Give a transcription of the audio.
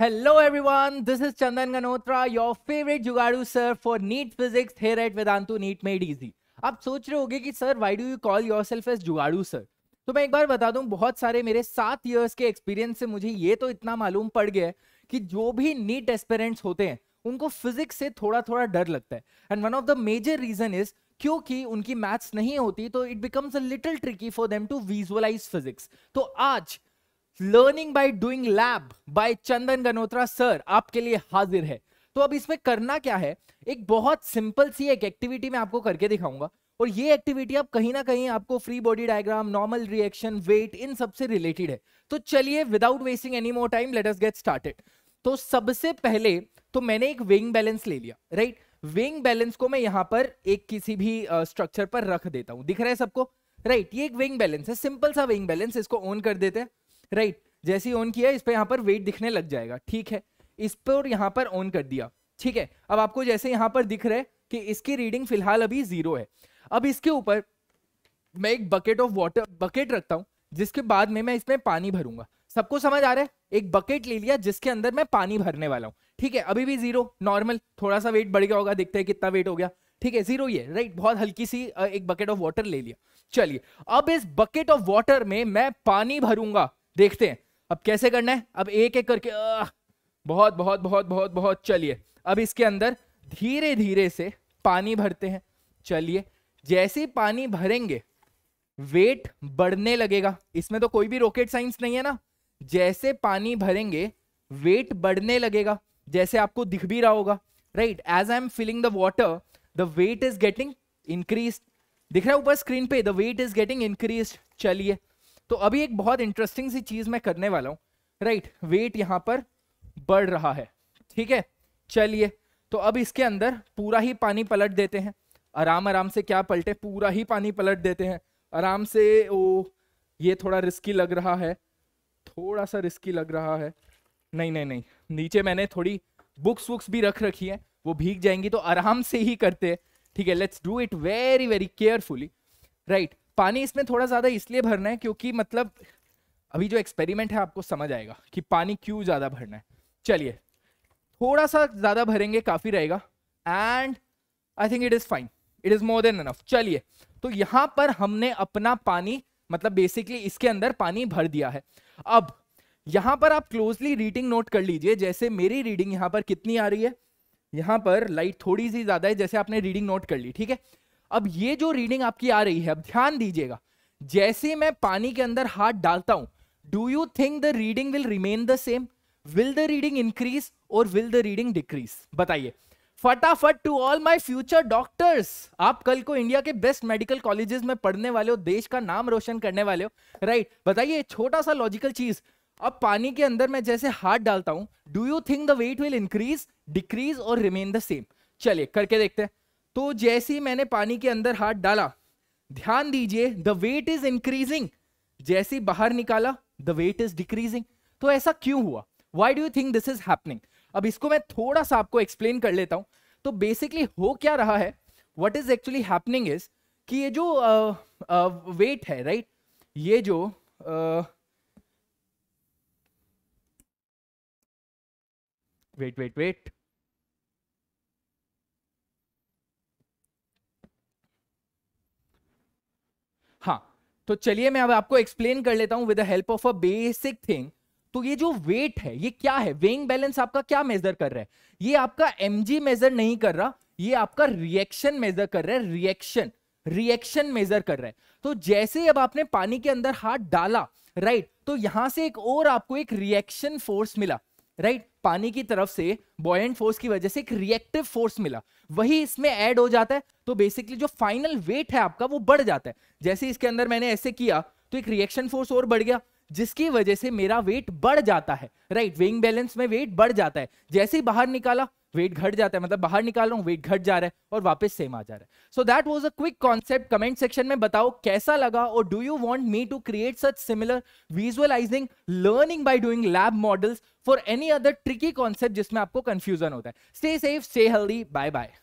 Hello everyone this is Chandan Ganotra your favourite jugaadu sir for NEET physics here at Vedantu NEET made easy आप सोच रहे होगे कि sir why do you call yourself as jugaadu sir तो मैं एक बार बता दूं बहुत सारे मेरे सात इयर्स के एक्सपीरियंस से मुझे ये तो इतना मालूम पड़ गया है कि जो भी नीट एस्पेरेंट्स होते हैं उनको फिजिक्स से थोड़ा थोड़ा डर लगता है and one of the major reason is क्योंकि उनकी मैथ्स नहीं होती तो it becomes a little tricky for them to visualise physics तो आज learning by doing lab by Chandan Ganotra sir आपके लिए हाजिर है तो अब इसमें करना क्या है एक बहुत सिंपल सी एक एक्टिविटी मैं आपको करके दिखाऊंगा और ये एक्टिविटी आप कहीं ना कहीं आपको free body diagram normal reaction weight इन सब से रिलेटेड है तो चलिए without wasting any more time let us get started तो सबसे पहले तो मैंने एक विंग बैलेंस ले लिया राइट विंग बैलेंस को मैं यहां पर एक किसी भी स्ट्रक्चर uh, पर रख देता हूं दिख रहा है सबको राइट right, ये एक विंग बैलेंस है सिंपल सा विंग बैलेंस इसको ऑन कर देते हैं राइट right. जैसे ही ऑन किया इस पर यहाँ पर वेट दिखने लग जाएगा ठीक है इस पर यहाँ पर ऑन कर दिया ठीक है अब आपको जैसे यहाँ पर दिख रहा है कि इसकी रीडिंग फिलहाल अभी जीरो है अब इसके ऊपर मैं एक बकेट ऑफ वाटर बकेट रखता हूँ जिसके बाद में मैं इसमें पानी भरूंगा सबको समझ आ रहा है एक बकेट ले लिया जिसके अंदर मैं पानी भरने वाला हूँ ठीक है अभी भी जीरो नॉर्मल थोड़ा सा वेट बढ़ गया होगा देखते हैं कितना वेट हो गया ठीक है जीरो ये राइट बहुत हल्की सी एक बकेट ऑफ वाटर ले लिया चलिए अब इस बकेट ऑफ वाटर में मैं पानी भरूंगा देखते हैं अब कैसे करना है अब एक एक करके आ, बहुत बहुत बहुत बहुत बहुत चलिए अब इसके अंदर धीरे धीरे से पानी भरते हैं चलिए जैसे पानी भरेंगे वेट बढ़ने लगेगा इसमें तो कोई भी रॉकेट साइंस नहीं है ना जैसे पानी भरेंगे वेट बढ़ने लगेगा जैसे आपको दिख भी रहा होगा right as I am filling the water the weight is getting increase दिख रहा है ऊपर स्क्रीन पे the weight is getting increase चलिए तो अभी एक बहुत इंटरेस्टिंग सी चीज़ मैं करने वाला हूँ राइट वेट यहाँ पर बढ़ रहा है ठीक है चलिए तो अब इसके अंदर पूरा ही पानी पलट देते हैं आराम आराम से क्या पलटे पूरा ही पानी पलट देते हैं आराम से ओ ये थोड़ा रिस्की लग रहा है थोड़ा सा रिस्की लग रहा है नहीं नहीं नहीं नीचे मैंने थोड़ी बुक्स वुक्स भी रख रखी है वो भीग जाएंगी तो आराम से ही करते हैं ठीक है let's do it very very carefully right पानी इसमें थोड़ा ज़्यादा इसलिए भरना है क्योंकि मतलब अभी जो एक्सपेरिमेंट है आपको समझ आएगा कि पानी क्यों ज़्यादा भरना है चलिए थोड़ा सा ज़्यादा भरेंगे काफ़ी रहेगा and I think it is fine it is more than enough चलिए तो यहां पर हमने अपना पानी मतलब बेसिकली इसके अंदर पानी भर दिया है अब यहां पर आप क्लोजली रीडिंग नोट कर लीजिए जैसे मेरी रीडिंग यहां पर कितनी आ रही है यहां पर लाइट थोड़ी सी ज़्यादा है जैसे आपने रीडिंग नोट कर ली ठीक है अब ये जो रीडिंग आपकी आ रही है अब ध्यान दीजिएगा जैसे मैं पानी के अंदर हाथ डालता हूं do you think the reading will remain the same will the reading increase और विल द रीडिंग डिक्रीज बताइए फटाफट to all my future doctors आप कल को इंडिया के बेस्ट मेडिकल कॉलेजेस में पढ़ने वाले हो देश का नाम रोशन करने वाले हो राइट बताइए छोटा सा लॉजिकल चीज अब पानी के अंदर मैं जैसे हाथ डालता हूं do you think the weight will increase decrease और रिमेन द सेम चलिए करके देखते हैं तो जैसे ही मैंने पानी के अंदर हाथ डाला ध्यान दीजिए द वेट इज इंक्रीजिंग जैसे ही बाहर निकाला द वेट इज डिक्रीजिंग तो ऐसा क्यों हुआ why do you think this is happening अब इसको मैं थोड़ा सा आपको एक्सप्लेन कर लेता हूं तो बेसिकली हो क्या रहा है what is actually happening is कि ये जो वेट uh, uh, है राइट right? ये जो वेट वेट वेट तो चलिए मैं अब आपको एक्सप्लेन कर लेता हूं with the help of a basic thing तो ये जो वेट है ये क्या है वेइंग बैलेंस आपका क्या मेजर कर रहा है ये आपका एमजी मेजर नहीं कर रहा ये आपका रिएक्शन मेजर कर रहा है रिएक्शन रिएक्शन मेजर कर रहा है तो जैसे अब आपने पानी के अंदर हाथ डाला राइट तो यहां से एक और आपको एक रिएक्शन फोर्स मिला राइट right? पानी की तरफ से बॉयंट फोर्स की वजह से एक रिएक्टिव फोर्स मिला वही इसमें ऐड हो जाता है तो बेसिकली जो फाइनल वेट है आपका वो बढ़ जाता है जैसे इसके अंदर मैंने ऐसे किया तो एक रिएक्शन फोर्स और बढ़ गया जिसकी वजह से मेरा वेट बढ़ जाता है राइट वेइंग बैलेंस में वेट बढ़ जाता है जैसे ही बाहर निकाला वेट घट जाता है मतलब बाहर निकाल रहा हूँ वेट घट जा रहा है और वापस सेम आ जा रहा है so that was a quick concept comment section में बताओ कैसा लगा और do you want me to create such similar visualising learning by doing lab models for any other tricky concept जिसमें आपको कंफ्यूजन होता है stay safe stay healthy bye bye